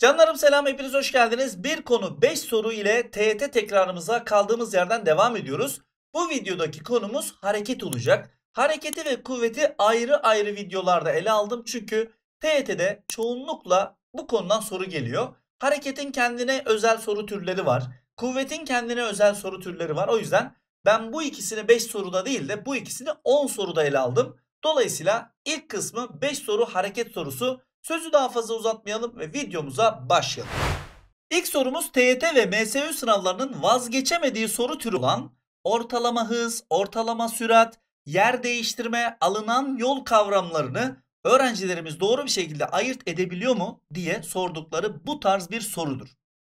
Canlarım selam hepiniz hoş geldiniz. Bir konu 5 soru ile TET tekrarımıza kaldığımız yerden devam ediyoruz. Bu videodaki konumuz hareket olacak. Hareketi ve kuvveti ayrı ayrı videolarda ele aldım çünkü TET'de çoğunlukla bu konudan soru geliyor. Hareketin kendine özel soru türleri var. Kuvvetin kendine özel soru türleri var. O yüzden ben bu ikisini 5 soruda değil de bu ikisini 10 soruda ele aldım. Dolayısıyla ilk kısmı 5 soru hareket sorusu Sözü daha fazla uzatmayalım ve videomuza başlayalım. İlk sorumuz TYT ve MSU sınavlarının vazgeçemediği soru türü olan ortalama hız, ortalama sürat, yer değiştirme, alınan yol kavramlarını öğrencilerimiz doğru bir şekilde ayırt edebiliyor mu diye sordukları bu tarz bir sorudur.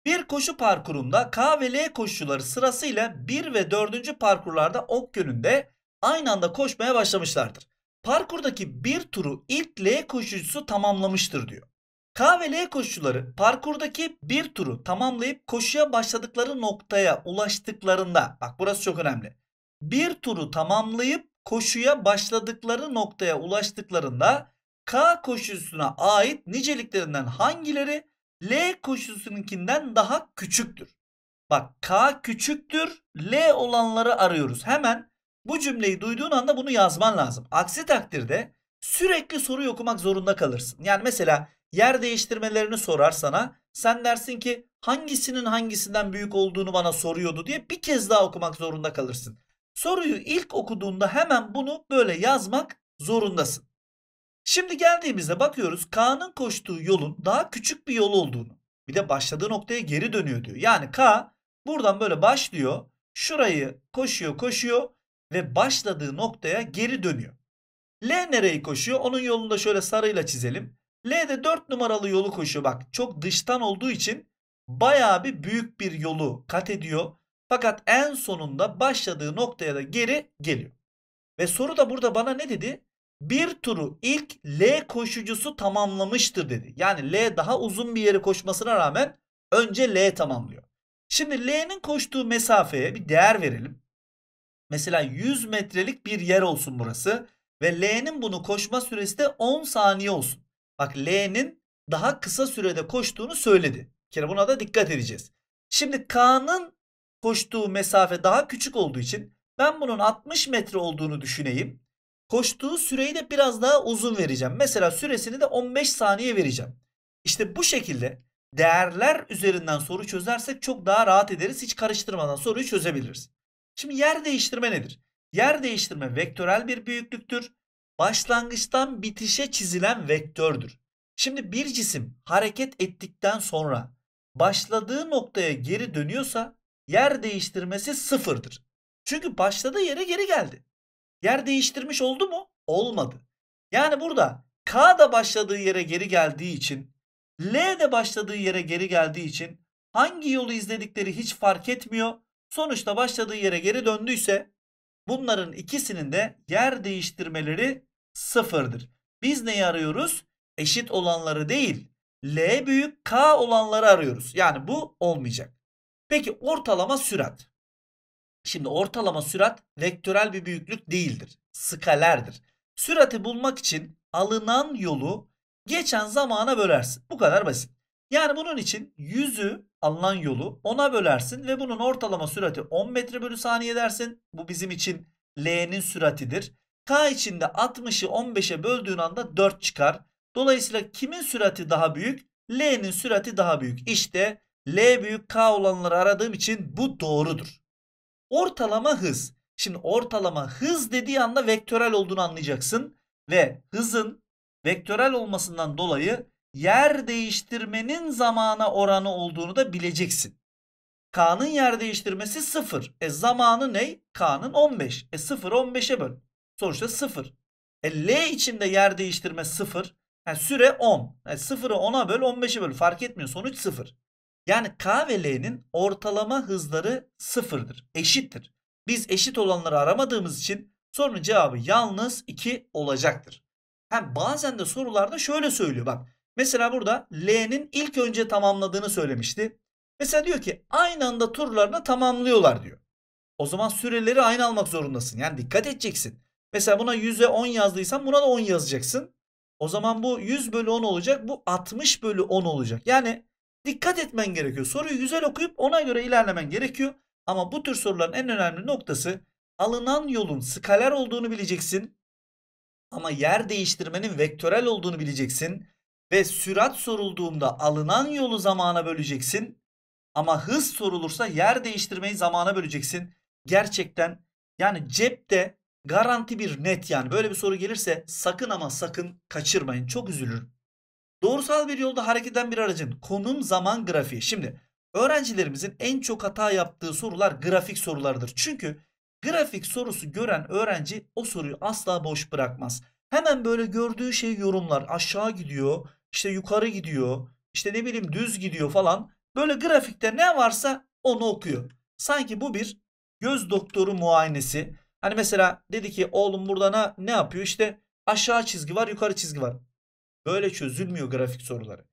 Bir koşu parkurunda K ve L koşucuları sırasıyla 1 ve 4. parkurlarda ok yönünde aynı anda koşmaya başlamışlardır parkurdaki bir turu ilk L koşucusu tamamlamıştır diyor. K ve L koşucuları parkurdaki bir turu tamamlayıp koşuya başladıkları noktaya ulaştıklarında bak burası çok önemli. Bir turu tamamlayıp koşuya başladıkları noktaya ulaştıklarında K koşucusuna ait niceliklerinden hangileri L koşusununkinden daha küçüktür? Bak K küçüktür, L olanları arıyoruz. Hemen bu cümleyi duyduğun anda bunu yazman lazım. Aksi takdirde sürekli soru okumak zorunda kalırsın. Yani mesela yer değiştirmelerini sorar sana. Sen dersin ki hangisinin hangisinden büyük olduğunu bana soruyordu diye bir kez daha okumak zorunda kalırsın. Soruyu ilk okuduğunda hemen bunu böyle yazmak zorundasın. Şimdi geldiğimizde bakıyoruz K'nın koştuğu yolun daha küçük bir yol olduğunu. Bir de başladığı noktaya geri dönüyor diyor. Yani K buradan böyle başlıyor. Şurayı koşuyor koşuyor ve başladığı noktaya geri dönüyor. L nereye koşuyor? Onun yolunu da şöyle sarıyla çizelim. L de 4 numaralı yolu koşuyor. Bak çok dıştan olduğu için bayağı bir büyük bir yolu kat ediyor. Fakat en sonunda başladığı noktaya da geri geliyor. Ve soru da burada bana ne dedi? Bir turu ilk L koşucusu tamamlamıştır dedi. Yani L daha uzun bir yere koşmasına rağmen önce L tamamlıyor. Şimdi L'nin koştuğu mesafeye bir değer verelim. Mesela 100 metrelik bir yer olsun burası. Ve L'nin bunu koşma süresi de 10 saniye olsun. Bak L'nin daha kısa sürede koştuğunu söyledi. Bir buna da dikkat edeceğiz. Şimdi K'nın koştuğu mesafe daha küçük olduğu için ben bunun 60 metre olduğunu düşüneyim. Koştuğu süreyi de biraz daha uzun vereceğim. Mesela süresini de 15 saniye vereceğim. İşte bu şekilde değerler üzerinden soru çözersek çok daha rahat ederiz. Hiç karıştırmadan soruyu çözebiliriz. Şimdi yer değiştirme nedir? Yer değiştirme vektörel bir büyüklüktür. Başlangıçtan bitişe çizilen vektördür. Şimdi bir cisim hareket ettikten sonra başladığı noktaya geri dönüyorsa yer değiştirmesi sıfırdır. Çünkü başladığı yere geri geldi. Yer değiştirmiş oldu mu? Olmadı. Yani burada K da başladığı yere geri geldiği için L de başladığı yere geri geldiği için hangi yolu izledikleri hiç fark etmiyor sonuçta başladığı yere geri döndüyse bunların ikisinin de yer değiştirmeleri sıfırdır. Biz neyi arıyoruz? Eşit olanları değil. L büyük K olanları arıyoruz. Yani bu olmayacak. Peki ortalama sürat. Şimdi ortalama sürat vektörel bir büyüklük değildir. Skalerdir. Sürati bulmak için alınan yolu geçen zamana bölersin. Bu kadar basit. Yani bunun için 100'ü alınan yolu ona bölersin ve bunun ortalama sürati 10 metre bölü saniye dersin. Bu bizim için L'nin süratidir. K içinde 60'ı 15'e böldüğün anda 4 çıkar. Dolayısıyla kimin sürati daha büyük? L'nin sürati daha büyük. İşte L büyük K olanları aradığım için bu doğrudur. Ortalama hız. Şimdi ortalama hız dediği anda vektörel olduğunu anlayacaksın. Ve hızın vektörel olmasından dolayı yer değiştirmenin zamana oranı olduğunu da bileceksin. K'nın yer değiştirmesi 0. E zamanı ne? K'nın 15. E 0 15'e böl. Sonuçta 0. E L içinde yer değiştirme 0. Yani süre 10. Yani 0'ı 10'a böl 15'e böl. Fark etmiyor. Sonuç 0. Yani K ve L'nin ortalama hızları 0'dır. Eşittir. Biz eşit olanları aramadığımız için sorunun cevabı yalnız 2 olacaktır. Hem bazen de sorularda şöyle söylüyor. Bak Mesela burada L'nin ilk önce tamamladığını söylemişti. Mesela diyor ki aynı anda turlarını tamamlıyorlar diyor. O zaman süreleri aynı almak zorundasın. Yani dikkat edeceksin. Mesela buna 100'e 10 yazdıysan buna da 10 yazacaksın. O zaman bu 100 bölü 10 olacak. Bu 60 bölü 10 olacak. Yani dikkat etmen gerekiyor. Soruyu güzel okuyup ona göre ilerlemen gerekiyor. Ama bu tür soruların en önemli noktası alınan yolun skaler olduğunu bileceksin. Ama yer değiştirmenin vektörel olduğunu bileceksin. Ve sürat sorulduğunda alınan yolu zamana böleceksin. Ama hız sorulursa yer değiştirmeyi zamana böleceksin. Gerçekten yani cepte garanti bir net yani böyle bir soru gelirse sakın ama sakın kaçırmayın. Çok üzülürüm. Doğrusal bir yolda hareket eden bir aracın konum zaman grafiği. Şimdi öğrencilerimizin en çok hata yaptığı sorular grafik sorulardır. Çünkü grafik sorusu gören öğrenci o soruyu asla boş bırakmaz. Hemen böyle gördüğü şey yorumlar aşağı gidiyor işte yukarı gidiyor, işte ne bileyim düz gidiyor falan. Böyle grafikte ne varsa onu okuyor. Sanki bu bir göz doktoru muayenesi. Hani mesela dedi ki oğlum burada ne, ne yapıyor? İşte aşağı çizgi var, yukarı çizgi var. Böyle çözülmüyor grafik soruları.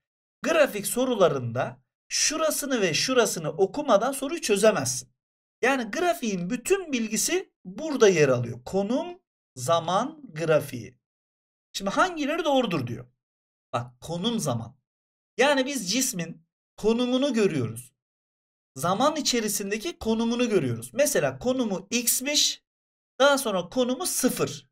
Grafik sorularında şurasını ve şurasını okumadan soruyu çözemezsin. Yani grafiğin bütün bilgisi burada yer alıyor. Konum, zaman, grafiği. Şimdi hangileri doğrudur diyor. Bak konum zaman. Yani biz cismin konumunu görüyoruz. Zaman içerisindeki konumunu görüyoruz. Mesela konumu x'miş. Daha sonra konumu 0.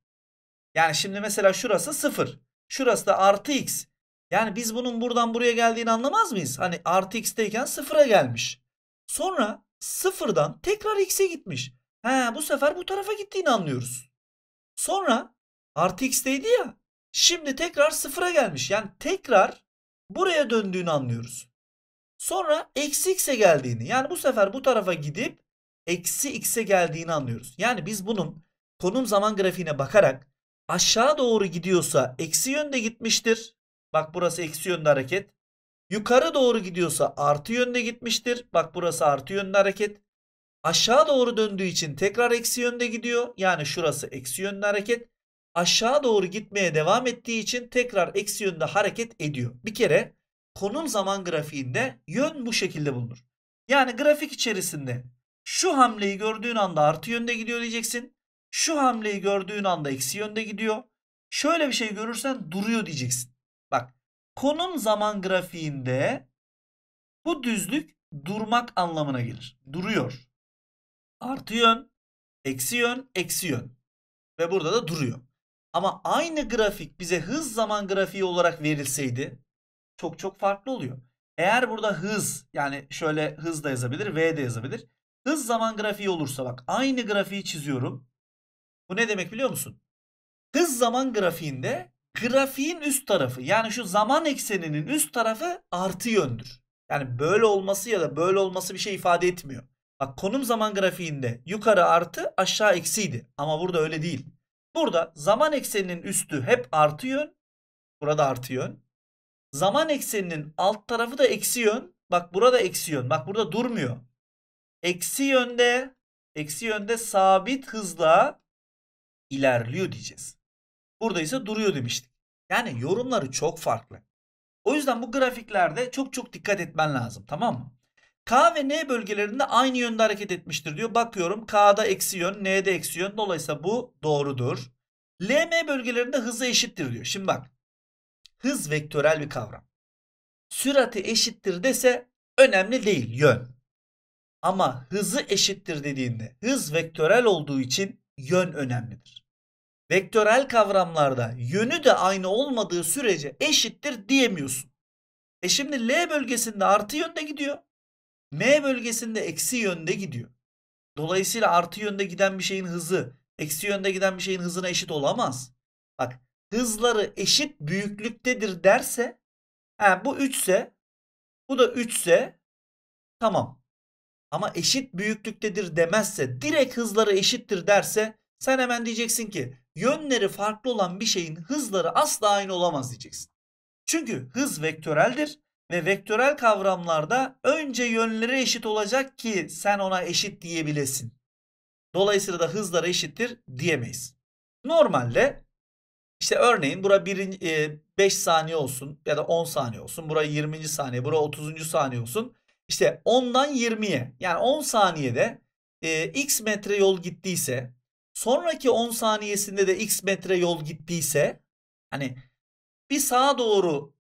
Yani şimdi mesela şurası 0. Şurası da artı x. Yani biz bunun buradan buraya geldiğini anlamaz mıyız? Hani artı x'teyken 0'a gelmiş. Sonra 0'dan tekrar x'e gitmiş. He bu sefer bu tarafa gittiğini anlıyoruz. Sonra artı x'teydi ya. Şimdi tekrar sıfıra gelmiş. Yani tekrar buraya döndüğünü anlıyoruz. Sonra eksi x'e geldiğini yani bu sefer bu tarafa gidip eksi x'e geldiğini anlıyoruz. Yani biz bunun konum zaman grafiğine bakarak aşağı doğru gidiyorsa eksi yönde gitmiştir. Bak burası eksi yönde hareket. Yukarı doğru gidiyorsa artı yönde gitmiştir. Bak burası artı yönde hareket. Aşağı doğru döndüğü için tekrar eksi yönde gidiyor. Yani şurası eksi yönde hareket aşağı doğru gitmeye devam ettiği için tekrar eksi yönde hareket ediyor. Bir kere konum zaman grafiğinde yön bu şekilde bulunur. Yani grafik içerisinde şu hamleyi gördüğün anda artı yönde gidiyor diyeceksin. Şu hamleyi gördüğün anda eksi yönde gidiyor. Şöyle bir şey görürsen duruyor diyeceksin. Bak konum zaman grafiğinde bu düzlük durmak anlamına gelir. Duruyor. Artı yön, eksi yön, eksi yön. Ve burada da duruyor. Ama aynı grafik bize hız zaman grafiği olarak verilseydi çok çok farklı oluyor. Eğer burada hız yani şöyle hız da yazabilir V de yazabilir. Hız zaman grafiği olursa bak aynı grafiği çiziyorum. Bu ne demek biliyor musun? Hız zaman grafiğinde grafiğin üst tarafı yani şu zaman ekseninin üst tarafı artı yöndür. Yani böyle olması ya da böyle olması bir şey ifade etmiyor. Bak konum zaman grafiğinde yukarı artı aşağı eksiydi ama burada öyle değil. Burada zaman ekseninin üstü hep artı yön. Burada artı yön. Zaman ekseninin alt tarafı da eksi yön. Bak burada eksi yön. Bak burada durmuyor. Eksi yönde eksi yönde sabit hızla ilerliyor diyeceğiz. Burada ise duruyor demiştik. Yani yorumları çok farklı. O yüzden bu grafiklerde çok çok dikkat etmen lazım tamam mı? K ve N bölgelerinde aynı yönde hareket etmiştir diyor. Bakıyorum K'da eksi yön, N'de eksi yön. Dolayısıyla bu doğrudur. LM bölgelerinde hızı eşittir diyor. Şimdi bak. Hız vektörel bir kavram. Sürati eşittir dese önemli değil yön. Ama hızı eşittir dediğinde hız vektörel olduğu için yön önemlidir. Vektörel kavramlarda yönü de aynı olmadığı sürece eşittir diyemiyorsun. E şimdi L bölgesinde artı yönde gidiyor. M bölgesinde eksi yönde gidiyor. Dolayısıyla artı yönde giden bir şeyin hızı Eksi yönde giden bir şeyin hızına eşit olamaz. Bak hızları eşit büyüklüktedir derse he, bu 3 ise bu da 3 ise tamam. Ama eşit büyüklüktedir demezse direkt hızları eşittir derse sen hemen diyeceksin ki yönleri farklı olan bir şeyin hızları asla aynı olamaz diyeceksin. Çünkü hız vektöreldir ve vektörel kavramlarda önce yönleri eşit olacak ki sen ona eşit diyebilesin. Dolayısıyla da hızları eşittir diyemeyiz. Normalde işte örneğin bura 5 e, saniye olsun ya da 10 saniye olsun. Bura 20. saniye, bura 30. saniye olsun. İşte 10'dan 20'ye yani 10 saniyede e, x metre yol gittiyse sonraki 10 saniyesinde de x metre yol gittiyse hani bir sağa doğru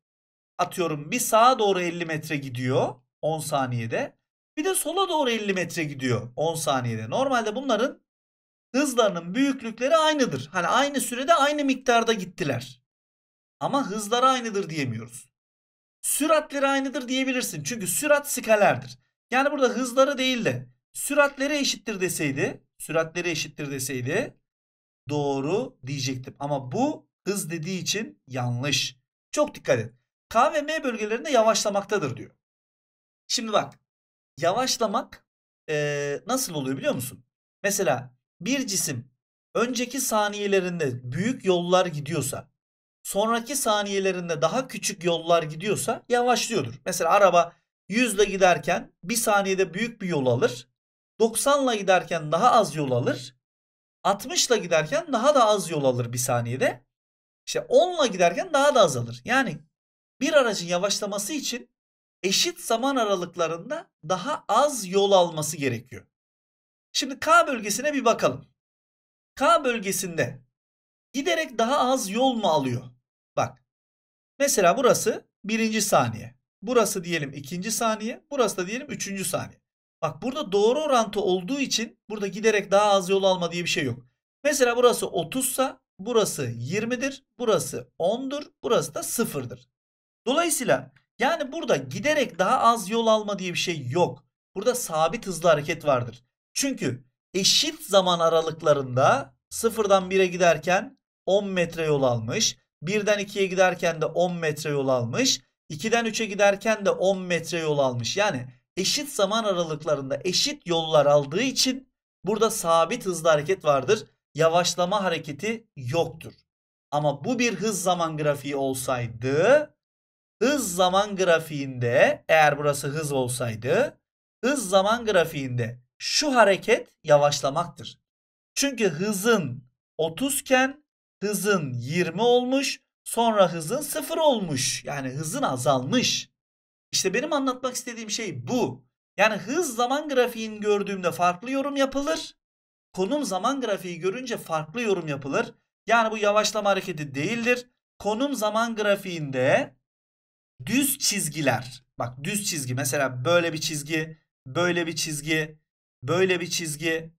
atıyorum bir sağa doğru 50 metre gidiyor 10 saniyede. Bir de sola doğru 50 metre gidiyor 10 saniyede. Normalde bunların hızlarının büyüklükleri aynıdır. Hani aynı sürede aynı miktarda gittiler. Ama hızları aynıdır diyemiyoruz. Süratleri aynıdır diyebilirsin. Çünkü sürat skalerdir. Yani burada hızları değil de süratleri eşittir deseydi, süratleri eşittir deseydi doğru diyecektim. Ama bu hız dediği için yanlış. Çok dikkat et. K ve M bölgelerinde yavaşlamaktadır diyor. Şimdi bak yavaşlamak e, nasıl oluyor biliyor musun? Mesela bir cisim önceki saniyelerinde büyük yollar gidiyorsa sonraki saniyelerinde daha küçük yollar gidiyorsa yavaşlıyordur. Mesela araba 100 ile giderken bir saniyede büyük bir yol alır. 90 ile giderken daha az yol alır. 60 ile giderken daha da az yol alır bir saniyede. işte 10 ile giderken daha da azalır. Yani bir aracın yavaşlaması için eşit zaman aralıklarında daha az yol alması gerekiyor. Şimdi K bölgesine bir bakalım. K bölgesinde giderek daha az yol mu alıyor? Bak mesela burası birinci saniye. Burası diyelim ikinci saniye. Burası da diyelim üçüncü saniye. Bak burada doğru orantı olduğu için burada giderek daha az yol alma diye bir şey yok. Mesela burası 30 sa burası 20'dir. Burası 10'dur. Burası da 0'dır. Dolayısıyla yani burada giderek daha az yol alma diye bir şey yok. Burada sabit hızlı hareket vardır. Çünkü eşit zaman aralıklarında sıfırdan 1'e giderken 10 metre yol almış. 1'den 2'ye giderken de 10 metre yol almış. 2'den 3'e giderken de 10 metre yol almış. Yani eşit zaman aralıklarında eşit yollar aldığı için burada sabit hızlı hareket vardır. Yavaşlama hareketi yoktur. Ama bu bir hız zaman grafiği olsaydı hız zaman grafiğinde eğer burası hız olsaydı hız zaman grafiğinde şu hareket yavaşlamaktır. Çünkü hızın 30 iken hızın 20 olmuş sonra hızın 0 olmuş yani hızın azalmış. İşte benim anlatmak istediğim şey bu. Yani hız zaman grafiğini gördüğümde farklı yorum yapılır. Konum zaman grafiği görünce farklı yorum yapılır. Yani bu yavaşlama hareketi değildir. Konum zaman grafiğinde düz çizgiler. Bak düz çizgi mesela böyle bir çizgi, böyle bir çizgi, böyle bir çizgi.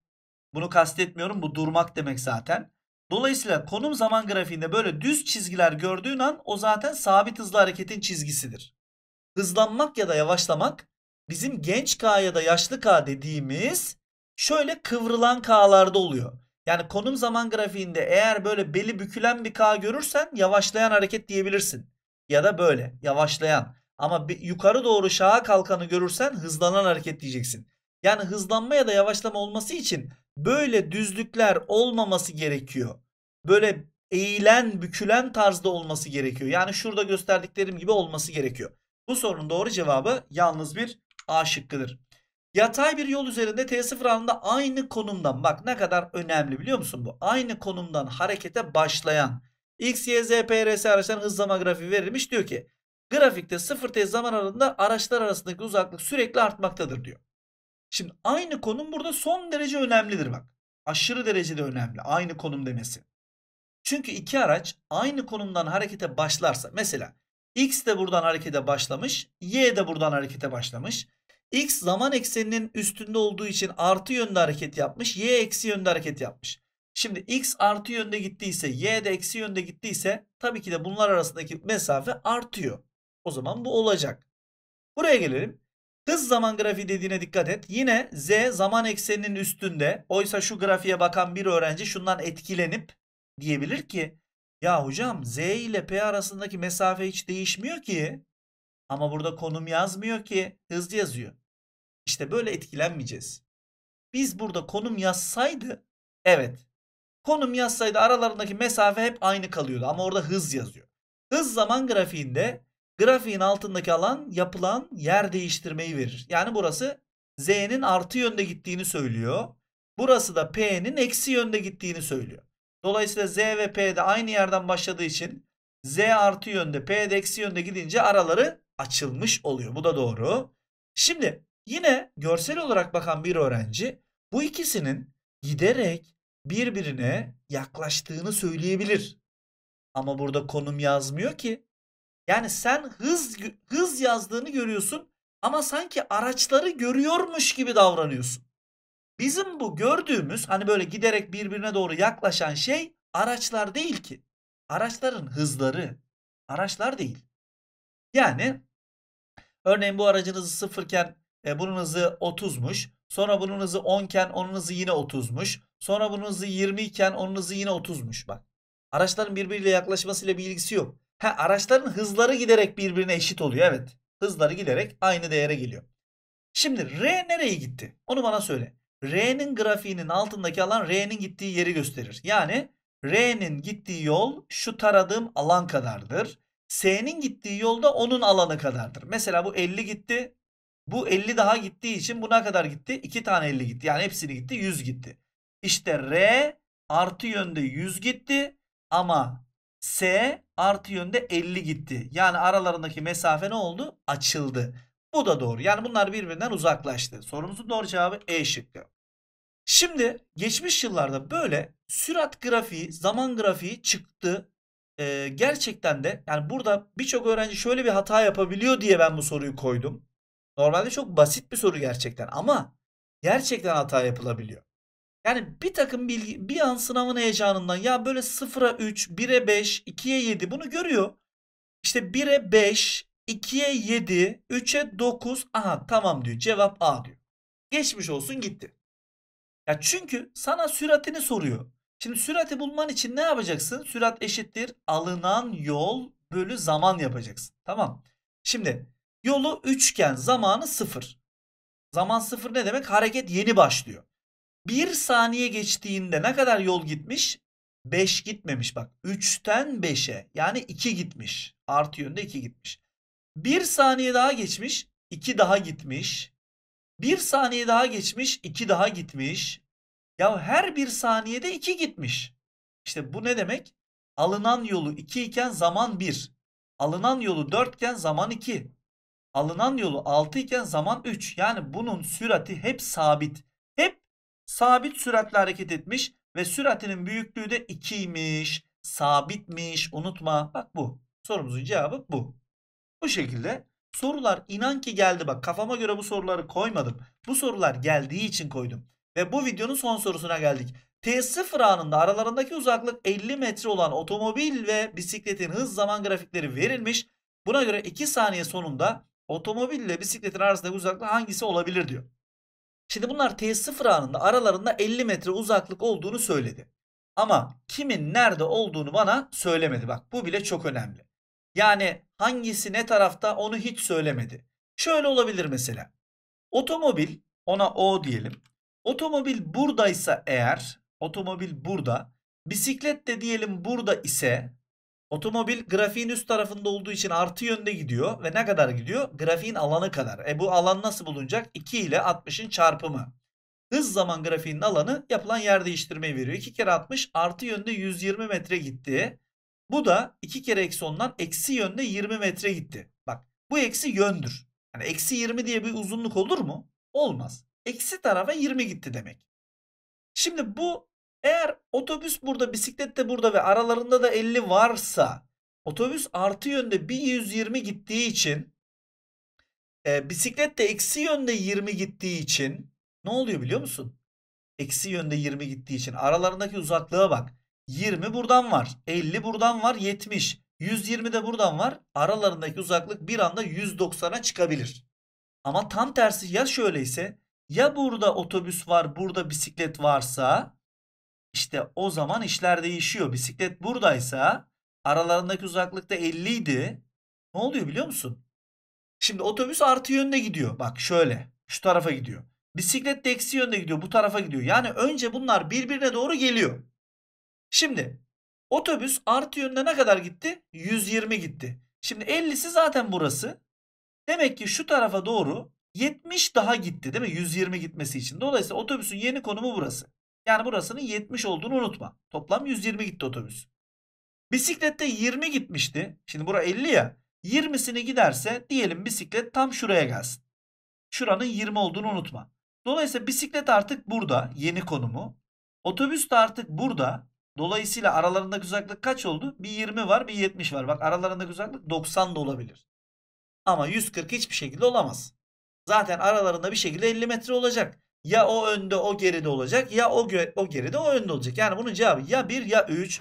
Bunu kastetmiyorum bu durmak demek zaten. Dolayısıyla konum zaman grafiğinde böyle düz çizgiler gördüğün an o zaten sabit hızlı hareketin çizgisidir. Hızlanmak ya da yavaşlamak bizim genç K ya da yaşlı K dediğimiz şöyle kıvrılan K'larda oluyor. Yani konum zaman grafiğinde eğer böyle beli bükülen bir K görürsen yavaşlayan hareket diyebilirsin ya da böyle yavaşlayan. Ama bir yukarı doğru şaha kalkanı görürsen hızlanan hareket diyeceksin. Yani hızlanma ya da yavaşlama olması için böyle düzlükler olmaması gerekiyor. Böyle eğilen, bükülen tarzda olması gerekiyor. Yani şurada gösterdiklerim gibi olması gerekiyor. Bu sorunun doğru cevabı yalnız bir A şıkkıdır. Yatay bir yol üzerinde T0 anında aynı konumdan bak ne kadar önemli biliyor musun bu? Aynı konumdan harekete başlayan X, Y, Z, P, R, S araçların hız zaman grafiği verilmiş. Diyor ki grafikte 0 T zaman aralığında araçlar arasındaki uzaklık sürekli artmaktadır diyor. Şimdi aynı konum burada son derece önemlidir bak. Aşırı derecede önemli aynı konum demesi. Çünkü iki araç aynı konumdan harekete başlarsa mesela X de buradan harekete başlamış, Y de buradan harekete başlamış. X zaman ekseninin üstünde olduğu için artı yönde hareket yapmış, Y eksi yönde hareket yapmış. Şimdi x artı yönde gittiyse y de eksi yönde gittiyse tabii ki de bunlar arasındaki mesafe artıyor. O zaman bu olacak. Buraya gelelim. Hız zaman grafiği dediğine dikkat et. Yine z zaman ekseninin üstünde. Oysa şu grafiğe bakan bir öğrenci şundan etkilenip diyebilir ki ya hocam z ile p arasındaki mesafe hiç değişmiyor ki. Ama burada konum yazmıyor ki hız yazıyor. İşte böyle etkilenmeyeceğiz. Biz burada konum yazsaydı evet Konum yazsaydı aralarındaki mesafe hep aynı kalıyordu ama orada hız yazıyor. Hız zaman grafiğinde grafiğin altındaki alan yapılan yer değiştirmeyi verir. Yani burası z'nin artı yönde gittiğini söylüyor. Burası da p'nin eksi yönde gittiğini söylüyor. Dolayısıyla z ve p de aynı yerden başladığı için z artı yönde p de eksi yönde gidince araları açılmış oluyor. Bu da doğru. Şimdi yine görsel olarak bakan bir öğrenci bu ikisinin giderek birbirine yaklaştığını söyleyebilir. Ama burada konum yazmıyor ki. Yani sen hız hız yazdığını görüyorsun ama sanki araçları görüyormuş gibi davranıyorsun. Bizim bu gördüğümüz hani böyle giderek birbirine doğru yaklaşan şey araçlar değil ki. Araçların hızları araçlar değil. Yani örneğin bu aracın sıfırken e, bunun hızı 30'muş. Sonra bunun hızı 10 iken onun hızı yine 30'muş. Sonra bunun hızı 20 iken onun hızı yine 30'muş bak. Araçların birbiriyle yaklaşmasıyla bir ilgisi yok. Ha araçların hızları giderek birbirine eşit oluyor evet. Hızları giderek aynı değere geliyor. Şimdi R nereye gitti? Onu bana söyle. R'nin grafiğinin altındaki alan R'nin gittiği yeri gösterir. Yani R'nin gittiği yol şu taradığım alan kadardır. S'nin gittiği yolda onun alanı kadardır. Mesela bu 50 gitti. Bu 50 daha gittiği için buna kadar gitti. 2 tane 50 gitti. Yani hepsini gitti. 100 gitti. İşte R artı yönde 100 gitti. Ama S artı yönde 50 gitti. Yani aralarındaki mesafe ne oldu? Açıldı. Bu da doğru. Yani bunlar birbirinden uzaklaştı. Sorumuzun doğru cevabı E şıkkı. Şimdi geçmiş yıllarda böyle sürat grafiği, zaman grafiği çıktı. Ee, gerçekten de yani burada birçok öğrenci şöyle bir hata yapabiliyor diye ben bu soruyu koydum. Normalde çok basit bir soru gerçekten ama gerçekten hata yapılabiliyor. Yani bir takım bilgi bir an sınavın heyecanından ya böyle 0'a 3, 1'e 5, 2'ye 7 bunu görüyor. İşte 1'e 5, 2'ye 7, 3'e 9 aha tamam diyor cevap A diyor. Geçmiş olsun gitti. Ya çünkü sana süratini soruyor. Şimdi sürati bulman için ne yapacaksın? Sürat eşittir alınan yol bölü zaman yapacaksın. Tamam. Şimdi Yolu üçgen zamanı sıfır. Zaman sıfır ne demek? Hareket yeni başlıyor. Bir saniye geçtiğinde ne kadar yol gitmiş? Beş gitmemiş bak. üçten beşe yani iki gitmiş. Artı yönde iki gitmiş. Bir saniye daha geçmiş. iki daha gitmiş. Bir saniye daha geçmiş. iki daha gitmiş. Ya her bir saniyede iki gitmiş. İşte bu ne demek? Alınan yolu iki iken zaman bir. Alınan yolu dörtken zaman iki. Alınan yolu 6 iken zaman 3. Yani bunun sürati hep sabit. Hep sabit süratle hareket etmiş ve süratinin büyüklüğü de 2'ymiş. Sabitmiş. Unutma. Bak bu. Sorumuzun cevabı bu. Bu şekilde sorular inan ki geldi. Bak kafama göre bu soruları koymadım. Bu sorular geldiği için koydum. Ve bu videonun son sorusuna geldik. T0 anında aralarındaki uzaklık 50 metre olan otomobil ve bisikletin hız zaman grafikleri verilmiş. Buna göre 2 saniye sonunda Otomobille bisikletin arasındaki uzaklık hangisi olabilir diyor. Şimdi bunlar T0 anında aralarında 50 metre uzaklık olduğunu söyledi. Ama kimin nerede olduğunu bana söylemedi. Bak bu bile çok önemli. Yani hangisi ne tarafta onu hiç söylemedi. Şöyle olabilir mesela. Otomobil ona O diyelim. Otomobil buradaysa eğer otomobil burada bisiklet de diyelim burada ise Otomobil grafiğin üst tarafında olduğu için artı yönde gidiyor ve ne kadar gidiyor? Grafiğin alanı kadar. E bu alan nasıl bulunacak? 2 ile 60'ın çarpımı. Hız zaman grafiğinin alanı yapılan yer değiştirmeyi veriyor. 2 kere 60 artı yönde 120 metre gitti. Bu da 2 kere eksi 10'dan eksi yönde 20 metre gitti. Bak bu eksi yöndür. Yani eksi 20 diye bir uzunluk olur mu? Olmaz. Eksi tarafa 20 gitti demek. Şimdi bu eğer otobüs burada, bisiklet de burada ve aralarında da 50 varsa otobüs artı yönde bir 120 gittiği için e, bisiklet de eksi yönde 20 gittiği için ne oluyor biliyor musun? Eksi yönde 20 gittiği için aralarındaki uzaklığa bak. 20 buradan var. 50 buradan var. 70. 120 de buradan var. Aralarındaki uzaklık bir anda 190'a çıkabilir. Ama tam tersi ya şöyleyse ya burada otobüs var burada bisiklet varsa işte o zaman işler değişiyor. Bisiklet buradaysa aralarındaki uzaklıkta 50 idi. Ne oluyor biliyor musun? Şimdi otobüs artı yönde gidiyor. Bak şöyle şu tarafa gidiyor. Bisiklet de eksi yönde gidiyor bu tarafa gidiyor. Yani önce bunlar birbirine doğru geliyor. Şimdi otobüs artı yönde ne kadar gitti? 120 gitti. Şimdi 50'si zaten burası. Demek ki şu tarafa doğru 70 daha gitti değil mi? 120 gitmesi için. Dolayısıyla otobüsün yeni konumu burası. Yani burasının 70 olduğunu unutma. Toplam 120 gitti otobüs. Bisiklette 20 gitmişti. Şimdi bura 50 ya. 20'sini giderse diyelim bisiklet tam şuraya gelsin. Şuranın 20 olduğunu unutma. Dolayısıyla bisiklet artık burada yeni konumu. Otobüs de artık burada. Dolayısıyla aralarındaki uzaklık kaç oldu? Bir 20 var bir 70 var. Bak aralarındaki uzaklık 90 da olabilir. Ama 140 hiçbir şekilde olamaz. Zaten aralarında bir şekilde 50 metre olacak ya o önde o geride olacak ya o, o geride o önde olacak. Yani bunun cevabı ya 1 ya 3.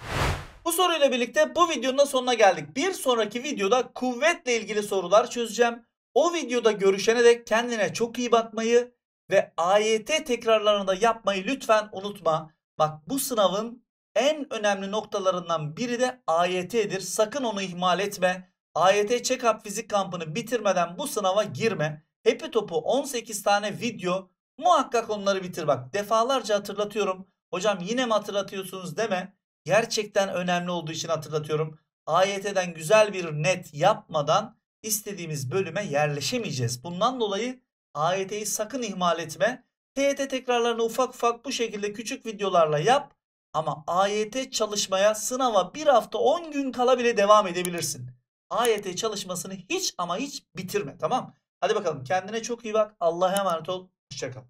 Bu soruyla birlikte bu videonun da sonuna geldik. Bir sonraki videoda kuvvetle ilgili sorular çözeceğim. O videoda görüşene dek kendine çok iyi bakmayı ve AYT tekrarlarını da yapmayı lütfen unutma. Bak bu sınavın en önemli noktalarından biri de AYT'dir. Sakın onu ihmal etme. AYT Check-up Fizik Kampı'nı bitirmeden bu sınava girme. Hepi Top'u 18 tane video Muhakkak onları bitir bak. Defalarca hatırlatıyorum. Hocam yine mi hatırlatıyorsunuz deme. Gerçekten önemli olduğu için hatırlatıyorum. AYT'den güzel bir net yapmadan istediğimiz bölüme yerleşemeyeceğiz. Bundan dolayı AYT'yi sakın ihmal etme. TYT tekrarlarını ufak ufak bu şekilde küçük videolarla yap. Ama AYT çalışmaya sınava bir hafta 10 gün kala bile devam edebilirsin. AYT çalışmasını hiç ama hiç bitirme tamam Hadi bakalım kendine çok iyi bak. Allah'a emanet ol. Hoşçakal.